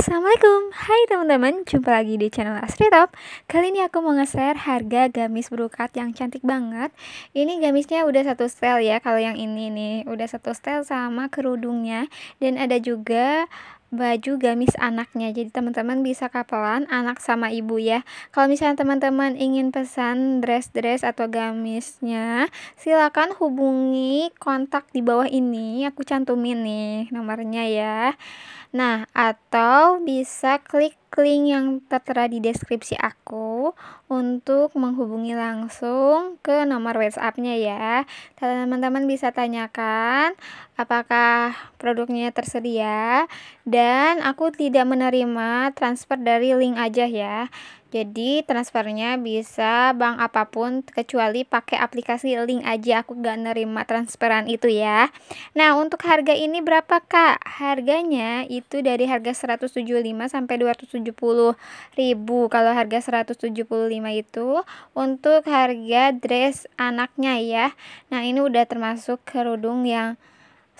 Assalamualaikum, hai teman-teman, jumpa lagi di channel Asri Top Kali ini aku mau nge-share harga gamis brokat yang cantik banget Ini gamisnya udah satu style ya, kalau yang ini nih Udah satu style sama kerudungnya Dan ada juga baju gamis anaknya. Jadi teman-teman bisa kapelan anak sama ibu ya. Kalau misalnya teman-teman ingin pesan dress-dress atau gamisnya, silakan hubungi kontak di bawah ini. Aku cantumin nih nomornya ya. Nah, atau bisa klik link yang tertera di deskripsi aku untuk menghubungi langsung ke nomor WhatsApp-nya ya. Teman-teman bisa tanyakan apakah produknya tersedia dan aku tidak menerima transfer dari link aja ya. Jadi transfernya bisa bank apapun kecuali pakai aplikasi link aja aku gak nerima transferan itu ya. Nah, untuk harga ini berapa, Kak? Harganya itu dari harga 175 sampai 270 ribu. Kalau harga 175 itu untuk harga dress anaknya ya. Nah, ini udah termasuk kerudung yang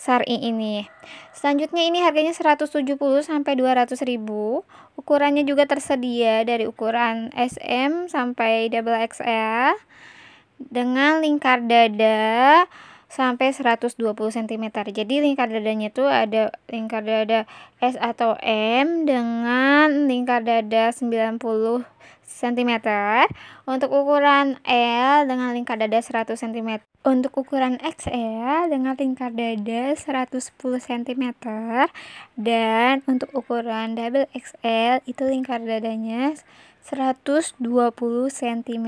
sari ini. Selanjutnya ini harganya 170 sampai 200 ribu. Ukurannya juga tersedia dari ukuran SM sampai double XL dengan lingkar dada sampai 120 cm. Jadi lingkar dadanya itu ada lingkar dada S atau M dengan lingkar dada 90 cm. Untuk ukuran L dengan lingkar dada 100 cm. Untuk ukuran XL dengan lingkar dada 110 cm. Dan untuk ukuran double XL itu lingkar dadanya 120 cm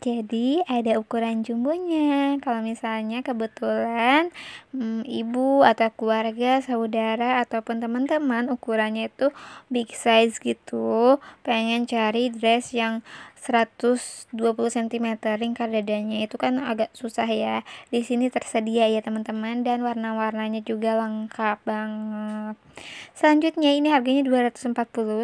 jadi ada ukuran jumbonya kalau misalnya kebetulan hmm, ibu atau keluarga saudara ataupun teman-teman ukurannya itu big size gitu pengen cari dress yang 120 cm lingkar dadanya itu kan agak susah ya di sini tersedia ya teman-teman dan warna-warnanya juga lengkap banget selanjutnya ini harganya 240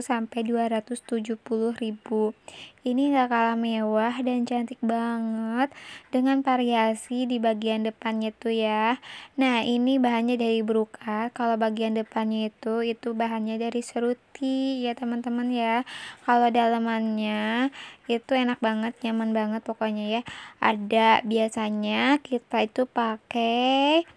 sampai 270 ribu ini gak kalah mewah dan cantik banget dengan variasi di bagian depannya tuh ya. Nah ini bahannya dari brokat, kalau bagian depannya itu, itu bahannya dari seruti ya teman-teman ya. Kalau dalamannya itu enak banget, nyaman banget pokoknya ya. Ada biasanya kita itu pakai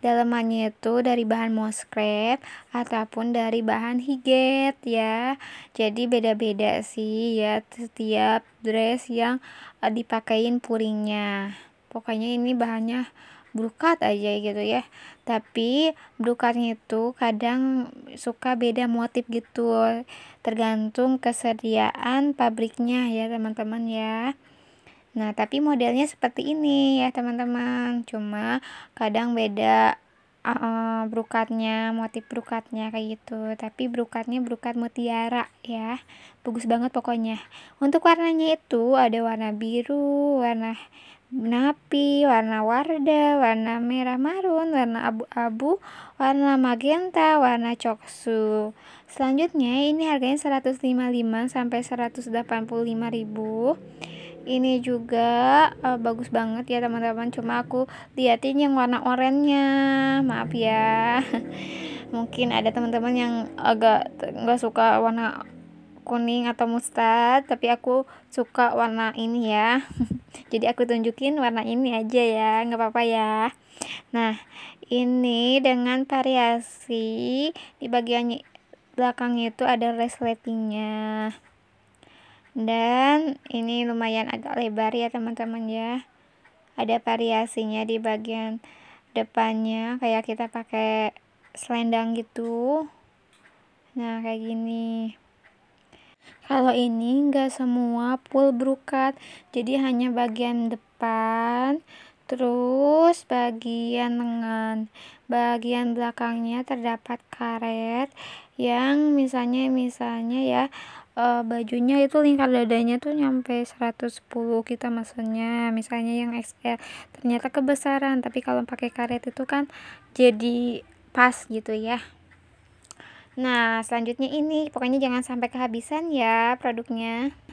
Dalamannya itu dari bahan mosscrap ataupun dari bahan higet ya. Jadi beda-beda sih ya setiap dress yang e, dipakein puringnya. Pokoknya ini bahannya brokat aja gitu ya tapi brokatnya itu kadang suka beda motif gitu tergantung kesediaan pabriknya ya teman-teman ya Nah, tapi modelnya seperti ini ya, teman-teman. Cuma kadang beda uh, uh, brukatnya, motif brokatnya kayak gitu. Tapi brokatnya brokat mutiara ya. Bagus banget pokoknya. Untuk warnanya itu ada warna biru, warna napi, warna warda, warna merah marun, warna abu-abu, warna magenta, warna coksu. Selanjutnya ini harganya 155 sampai lima ribu ini juga uh, bagus banget ya teman-teman cuma aku liatin yang warna oranye maaf ya mungkin ada teman-teman yang agak nggak suka warna kuning atau mustard tapi aku suka warna ini ya jadi aku tunjukin warna ini aja ya nggak apa-apa ya nah ini dengan variasi di bagian belakangnya itu ada resletingnya dan ini lumayan agak lebar ya teman-teman ya ada variasinya di bagian depannya kayak kita pakai selendang gitu nah kayak gini kalau ini enggak semua full brokat jadi hanya bagian depan Terus bagian lengan, bagian belakangnya terdapat karet yang misalnya misalnya ya e, bajunya itu lingkar dadanya tuh nyampe 110 kita gitu maksudnya misalnya yang XL ternyata kebesaran tapi kalau pakai karet itu kan jadi pas gitu ya. Nah, selanjutnya ini pokoknya jangan sampai kehabisan ya produknya.